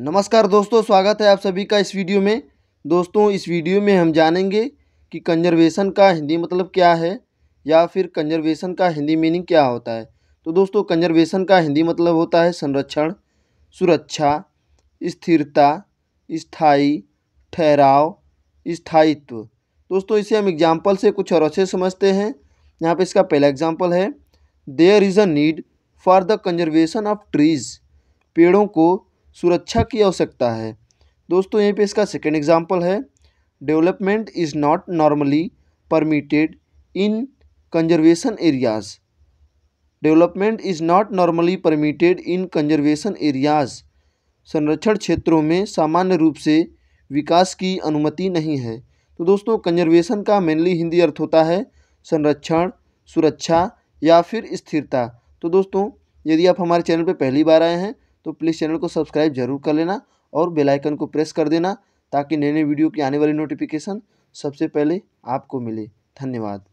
नमस्कार दोस्तों स्वागत है आप सभी का इस वीडियो में दोस्तों इस वीडियो में हम जानेंगे कि कंजर्वेशन का हिंदी मतलब क्या है या फिर कंजर्वेशन का हिंदी मीनिंग क्या होता है तो दोस्तों कंजर्वेशन का हिंदी मतलब होता है संरक्षण सुरक्षा स्थिरता स्थाई ठहराव स्थायित्व दोस्तों इसे हम एग्जाम्पल से कुछ और अच्छे समझते हैं यहाँ पर इसका पहला एग्जाम्पल है there is a need for the conservation of trees पेड़ों को सुरक्षा की आवश्यकता है दोस्तों यहीं पे इसका सेकेंड एग्जाम्पल है development is not normally permitted in conservation areas development is not normally permitted in conservation areas संरक्षण क्षेत्रों में सामान्य रूप से विकास की अनुमति नहीं है तो दोस्तों कंजर्वेशन का मेनली हिंदी अर्थ होता है संरक्षण सुरक्षा या फिर स्थिरता तो दोस्तों यदि आप हमारे चैनल पर पहली बार आए हैं तो प्लीज़ चैनल को सब्सक्राइब जरूर कर लेना और बेल आइकन को प्रेस कर देना ताकि नए नए वीडियो की आने वाली नोटिफिकेशन सबसे पहले आपको मिले धन्यवाद